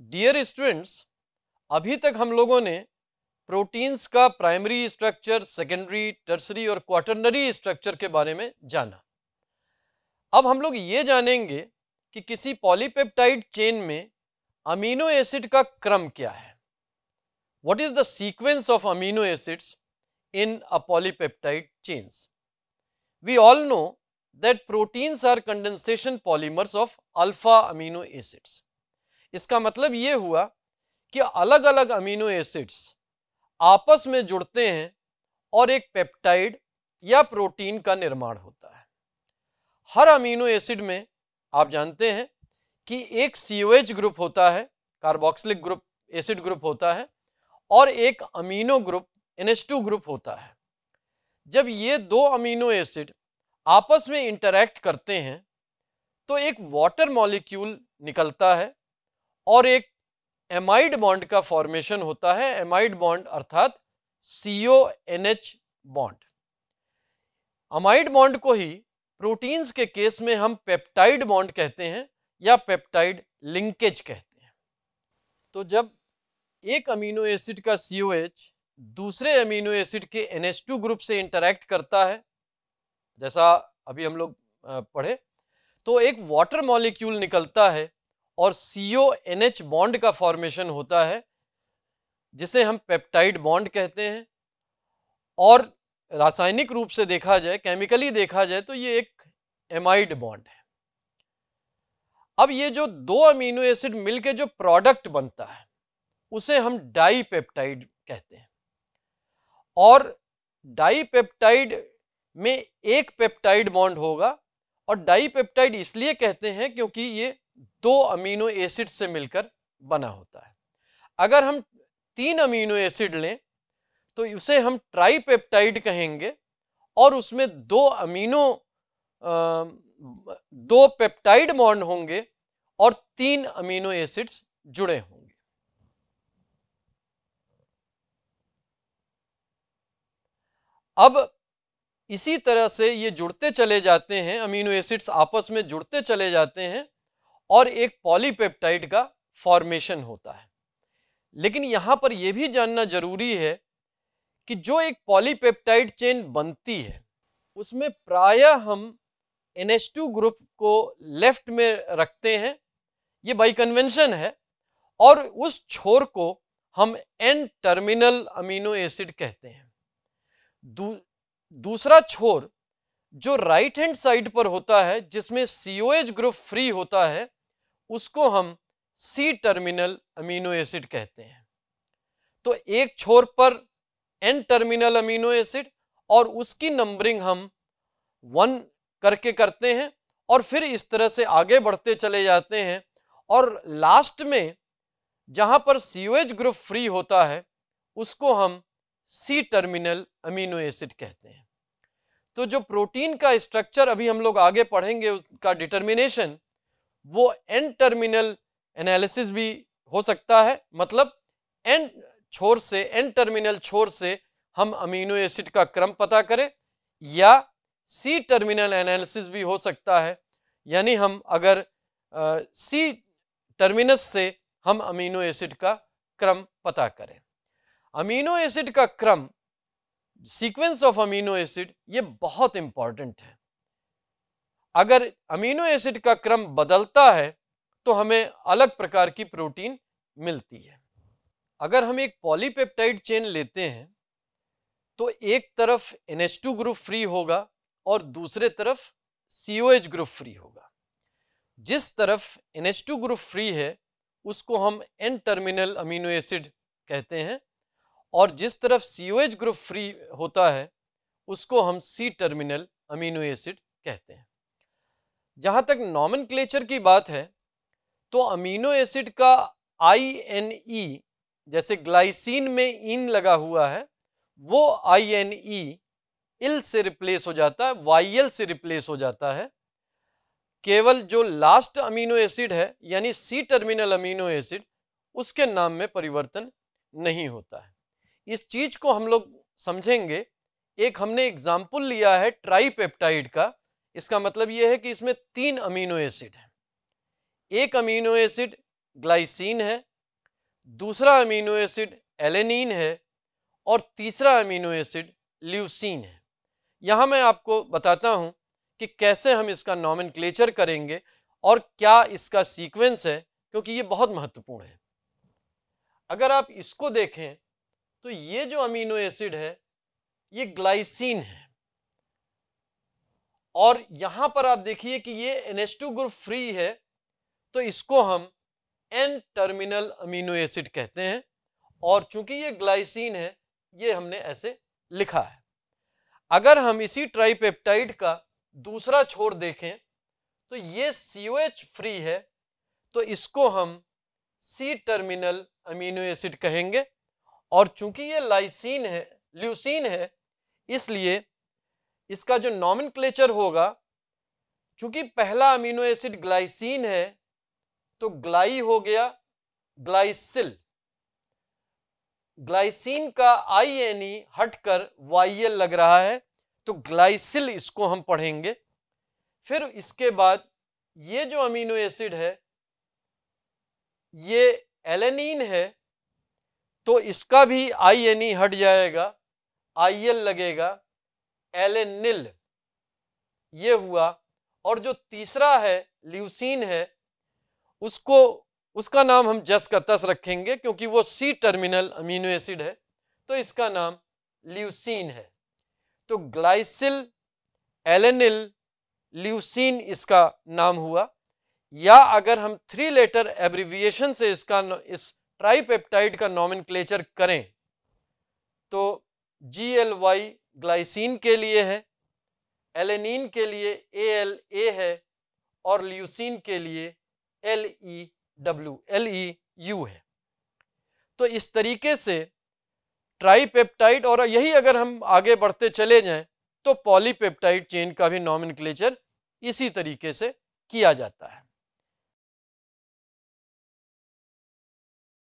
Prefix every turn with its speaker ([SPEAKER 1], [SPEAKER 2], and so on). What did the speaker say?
[SPEAKER 1] dear students अभी तक हम लोगों ने प्रोटीन्स का प्राइमरी स्ट्रक्चर सेकेंडरी टर्सरी और क्वाटरनरी स्ट्रक्चर के बारे में जाना अब हम लोग ये जानेंगे कि किसी पॉलीपेप्टाइड चेन में अमीनो एसिड का क्रम क्या है what is the sequence of amino acids in a polypeptide chains we all know that proteins are condensation polymers of alpha amino acids इसका मतलब ये हुआ कि अलग अलग अमीनो एसिड्स आपस में जुड़ते हैं और एक पेप्टाइड या प्रोटीन का निर्माण होता है हर अमीनो एसिड में आप जानते हैं कि एक सी ग्रुप होता है कार्बोक्सिलिक ग्रुप एसिड ग्रुप होता है और एक अमीनो ग्रुप टू ग्रुप होता है जब ये दो अमीनो एसिड आपस में इंटरैक्ट करते हैं तो एक वाटर मॉलिक्यूल निकलता है और एक एमाइड बॉन्ड का फॉर्मेशन होता है एमाइड बॉन्ड अर्थात CO N H bond amide bond को ही प्रोटीन्स के केस में हम पेप्टाइड बॉन्ड कहते हैं या पेप्टाइड लिंकेज कहते हैं तो जब एक अमीनो एसिड का सीओ एच दूसरे अमीनो एसिड के एन टू ग्रुप से इंटरैक्ट करता है जैसा अभी हम लोग पढ़े तो एक वाटर मॉलिक्यूल निकलता है और C O N H bond का फॉर्मेशन होता है जिसे हम पेप्टाइड बॉन्ड कहते हैं और रासायनिक रूप से देखा जाए केमिकली देखा जाए तो ये एक एमाइड बॉन्ड है अब ये जो दो अमीनो एसिड मिलके जो प्रोडक्ट बनता है उसे हम डाईपेप्टाइड कहते हैं और डाईपेप्टाइड में एक पेप्टाइड बॉन्ड होगा और डाईपेप्टाइड इसलिए कहते हैं क्योंकि ये दो अमीनो एसिड से मिलकर बना होता है अगर हम तीन अमीनो एसिड लें तो उसे हम ट्राईपेप्टाइड कहेंगे और उसमें दो अमीनो आ, दो पेप्टाइड बॉन्ड होंगे और तीन अमीनो एसिड्स जुड़े होंगे अब इसी तरह से ये जुड़ते चले जाते हैं अमीनो एसिड्स आपस में जुड़ते चले जाते हैं और एक पॉलीपेप्टाइड का फॉर्मेशन होता है लेकिन यहां पर यह भी जानना जरूरी है कि जो एक पॉलीपेप्टाइड चेन बनती है उसमें प्रायः हम NH2 ग्रुप को लेफ्ट में रखते हैं ये बाई कन्वेंशन है और उस छोर को हम एन टर्मिनल अमीनो एसिड कहते हैं दू, दूसरा छोर जो राइट हैंड साइड पर होता है जिसमें सी ग्रुप फ्री होता है उसको हम सी टर्मिनल अमीनो एसिड कहते हैं तो एक छोर पर एन टर्मिनल अमीनो एसिड और उसकी नंबरिंग हम वन करके करते हैं और फिर इस तरह से आगे बढ़ते चले जाते हैं और लास्ट में जहां पर सीवेज ग्रुप फ्री होता है उसको हम सी टर्मिनल अमीनो एसिड कहते हैं तो जो प्रोटीन का स्ट्रक्चर अभी हम लोग आगे पढ़ेंगे उसका डिटर्मिनेशन वो एन टर्मिनल एनालिसिस भी हो सकता है मतलब एन छोर से एन टर्मिनल छोर से हम अमीनो एसिड का क्रम पता करें या सी टर्मिनल एनालिसिस भी हो सकता है यानी हम अगर सी टर्मिनस से हम अमीनो एसिड का क्रम पता करें अमीनो एसिड का क्रम सीक्वेंस ऑफ अमीनो एसिड ये बहुत इंपॉर्टेंट है अगर अमीनो एसिड का क्रम बदलता है तो हमें अलग प्रकार की प्रोटीन मिलती है अगर हम एक पॉलीपेप्टाइड चेन लेते हैं तो एक तरफ एन ग्रुप फ्री होगा और दूसरे तरफ सी एच ग्रुप फ्री होगा जिस तरफ एन ग्रुप फ्री है उसको हम एन टर्मिनल अमीनो एसिड कहते हैं और जिस तरफ सी ग्रुप फ्री होता है उसको हम सी टर्मिनल अमीनो एसिड कहते हैं जहाँ तक नॉमन की बात है तो अमीनो एसिड का आई एन ई जैसे ग्लाइसिन में इन लगा हुआ है वो आई एन ई इल से रिप्लेस हो जाता है वाई एल से रिप्लेस हो जाता है केवल जो लास्ट अमीनो एसिड है यानी सी टर्मिनल अमीनो एसिड उसके नाम में परिवर्तन नहीं होता है इस चीज को हम लोग समझेंगे एक हमने एग्जाम्पल लिया है ट्राईपेप्टाइड का इसका मतलब यह है कि इसमें तीन अमीनो एसिड हैं एक अमीनो एसिड ग्लाइसिन है दूसरा अमीनो एसिड एलेनिन है और तीसरा अमीनो एसिड ल्यूसिन है यहाँ मैं आपको बताता हूँ कि कैसे हम इसका क्लेचर करेंगे और क्या इसका सीक्वेंस है क्योंकि ये बहुत महत्वपूर्ण है अगर आप इसको देखें तो ये जो अमीनो एसिड है ये ग्लाइसिन है और यहां पर आप देखिए कि ये NH2 ग्रुप फ्री है तो इसको हम एन टर्मिनल अमीनो एसिड कहते हैं और चूंकि ये ग्लाइसिन है ये हमने ऐसे लिखा है अगर हम इसी ट्राइपेप्टाइड का दूसरा छोर देखें तो ये सी फ्री है तो इसको हम सी टर्मिनल अमीनो एसिड कहेंगे और चूंकि ये लाइसिन है ल्यूसिन है इसलिए इसका जो नॉमिन होगा चूंकि पहला अमीनो एसिड ग्लाइसिन है तो ग्लाई हो गया ग्लाइसिल ग्लाइसिन का आई एन ई हटकर वाई एल लग रहा है तो ग्लाइसिल इसको हम पढ़ेंगे फिर इसके बाद ये जो अमीनो एसिड है ये एलेनिन है तो इसका भी आई एन ई हट जाएगा आई एल लगेगा एलेनिल ये हुआ और जो तीसरा है ल्यूसिन है उसको उसका नाम हम जस का तस रखेंगे क्योंकि वो सी टर्मिनल अमीनो एसिड है तो इसका नाम ल्यूसिन है तो ग्लाइसिल एलेनिल ल्यूसिन इसका नाम हुआ या अगर हम थ्री लेटर एब्रिविएशन से इसका इस ट्राइपेप्टाइड का नॉमिन करें जी एल वाई ग्लाइसिन के लिए है एलेनिन के लिए ए एल ए है और ल्यूसिन के लिए L E W L E U है तो इस तरीके से ट्राईपेप्टाइड और यही अगर हम आगे बढ़ते चले जाएं तो पॉलीपेप्टाइड चेन का भी नॉमिनक्लेचर इसी तरीके से किया जाता है